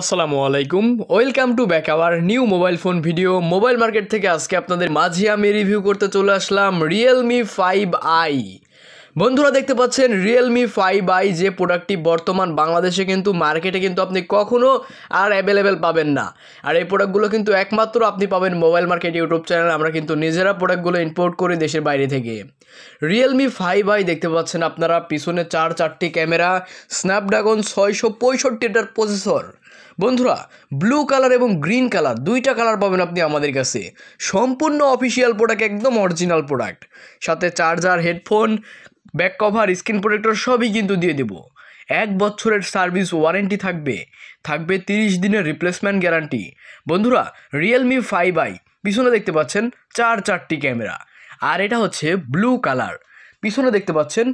আসসালামু আলাইকুম welcome to back our new mobile phone video mobile market থেকে আজকে আপনাদের মাঝে আমি রিভিউ করতে চলে আসলাম রিয়েলমি ফাইভ আই বন্ধুরা দেখতে পাচ্ছেন রিয়েলমি ফাইভ আই যে প্রোডাক্টটি বর্তমান বাংলাদেশে কিন্তু মার্কেটে কিন্তু আপনি কখনও আর অ্যাভেলেবেল পাবেন না আর এই প্রোডাক্টগুলো কিন্তু একমাত্র আপনি পাবেন মোবাইল মার্কেট ইউটিউব চ্যানেল আমরা কিন্তু নিজেরা প্রোডাক্টগুলো ইম্পোর্ট করি দেশের বাইরে থেকে রিয়েলমি ফাইভ আই দেখতে পাচ্ছেন আপনারা পিছনে চার চারটি ক্যামেরা স্ন্যাপড্রাগন ছয়শো পঁয়ষট্টিটার প্রসেসর বন্ধুরা ব্লু কালার এবং গ্রিন কালার দুইটা কালার পাবেন আপনি আমাদের কাছে সম্পূর্ণ অফিসিয়াল প্রোডাক্ট একদম অরিজিনাল প্রোডাক্ট সাথে charger headphone back cover screen protector সবই কিন্তু দিয়ে দেব এক বছরের সার্ভিস ওয়ারেন্টি থাকবে থাকবে তিরিশ দিনের রিপ্লেসমেন্ট গ্যারান্টি বন্ধুরা রিয়েলমি ফাইভ আই পিছনে দেখতে পাচ্ছেন চার চারটি ক্যামেরা আর এটা হচ্ছে ব্লু কালার পিছনে দেখতে পাচ্ছেন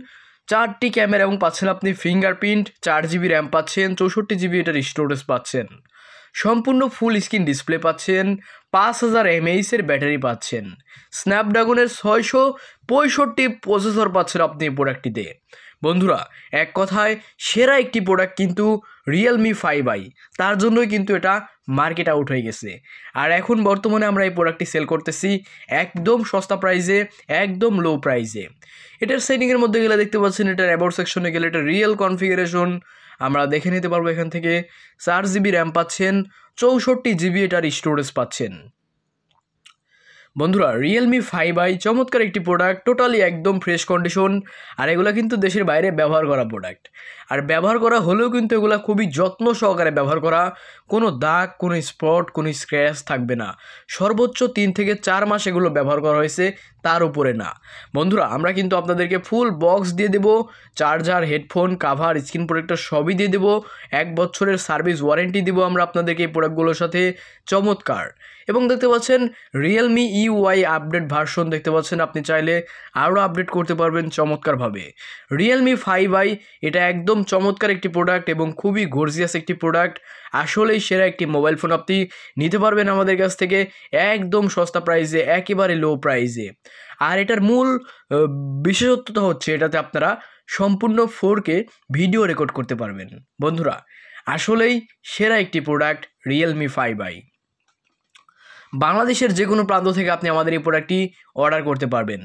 চারটি ক্যামেরা এবং পাচ্ছেন আপনি ফিঙ্গারপ্রিন্ট চার জিবি র্যাম পাচ্ছেন চৌষট্টি জিবি এটার স্টোরেজ পাচ্ছেন সম্পূর্ণ ফুল স্ক্রিন ডিসপ্লে পাচ্ছেন পাঁচ হাজার এমএইচের ব্যাটারি পাচ্ছেন স্ন্যাপড্রাগনের ছয়শো পঁয়ষট্টি প্রসেসর পাচ্ছেন আপনি এই প্রোডাক্টটিতে বন্ধুরা এক কথায় সেরা একটি প্রোডাক্ট কিন্তু রিয়েলমি ফাইভ আই তার জন্যই কিন্তু এটা মার্কেট আউট হয়ে গেছে আর এখন বর্তমানে আমরা এই প্রোডাক্টটি সেল করতেছি একদম সস্তা প্রাইসে একদম লো প্রাইসে এটার সেটিংয়ের মধ্যে গেলে দেখতে পাচ্ছেন এটার অ্যাবোর্ড সেকশনে গেলে এটা রিয়েল কনফিগারেশন আমরা দেখে নিতে পারবো এখান থেকে চার জিবি র্যাম পাচ্ছেন চৌষট্টি জিবি এটার স্টোরেজ পাচ্ছেন বন্ধুরা রিয়েলমি ফাইভ আই চমৎকার একটি প্রোডাক্ট টোটালি একদম ফ্রেশ কন্ডিশন আর এগুলো কিন্তু দেশের বাইরে ব্যবহার করা প্রোডাক্ট আর ব্যবহার করা হলেও কিন্তু এগুলো খুবই যত্ন সহকারে ব্যবহার করা কোনো দাগ কোনো স্পট কোনো স্ক্র্যাচ থাকবে না সর্বোচ্চ তিন থেকে চার মাস এগুলো ব্যবহার করা হয়েছে তার উপরে না বন্ধুরা আমরা কিন্তু আপনাদেরকে ফুল বক্স দিয়ে দেব charger headphone cover screen protector সবই দিয়ে দেবো এক বছরের সার্ভিস ওয়ারেন্টি দেবো আমরা আপনাদেরকে এই প্রোডাক্টগুলোর সাথে চমৎকার এবং দেখতে পাচ্ছেন Realme E UI update version দেখতে পাচ্ছেন আপনি চাইলে আরও আপডেট করতে পারবেন চমৎকারভাবে রিয়েলমি ফাইভ আই এটা একদম চমৎকার একটি প্রোডাক্ট এবং খুবই গর্জিয়াস একটি প্রোডাক্ট আসলেই সেরা একটি মোবাইল ফোন আপনি নিতে পারবেন আমাদের কাছ থেকে একদম সস্তা প্রাইসে একেবারে লো প্রাইসে আর এটার মূল বিশেষত্বটা হচ্ছে এটাতে আপনারা সম্পূর্ণ ফোরকে ভিডিও রেকর্ড করতে পারবেন বন্ধুরা আসলেই সেরা একটি প্রোডাক্ট রিয়েলমি ফাইভ আই বাংলাদেশের যে কোনো প্রান্ত থেকে আপনি আমাদের এই প্রোডাক্টটি অর্ডার করতে পারবেন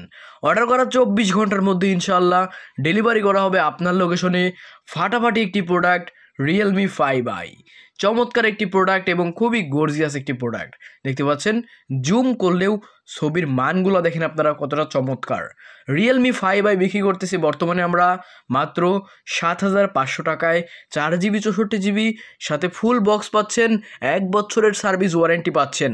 অর্ডার করার চব্বিশ ঘন্টার মধ্যে ইনশাল্লাহ ডেলিভারি করা হবে আপনার লোকেশনে ফাটাফাটি একটি প্রোডাক্ট রিয়েলমি ফাইভ আই চমৎকার একটি প্রোডাক্ট এবং খুবই গর্জিয়াস একটি প্রোডাক্ট দেখতে পাচ্ছেন জুম করলেও ছবির মানগুলো দেখেন আপনারা কতটা চমৎকার রিয়েলমি ফাইভ আই বিক্রি করতেছি বর্তমানে আমরা মাত্র সাত হাজার পাঁচশো টাকায় চার জিবি চৌষট্টি জিবি সাথে ফুল বক্স পাচ্ছেন এক বছরের সার্ভিস ওয়ারেন্টি পাচ্ছেন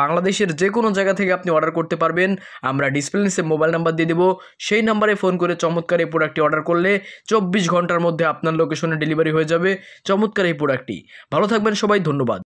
বাংলাদেশের যে কোনো জায়গা থেকে আপনি অর্ডার করতে পারবেন আমরা ডিসপ্লেন্সে মোবাইল নাম্বার দিয়ে দেবো সেই নাম্বারে ফোন করে চমৎকার এই প্রোডাক্টটি অর্ডার করলে চব্বিশ ঘন্টার মধ্যে আপনার লোকেশনে ডেলিভারি হয়ে যাবে চমৎকার এই প্রোডাক্টটি ভালো থাকবেন সবাই ধন্যবাদ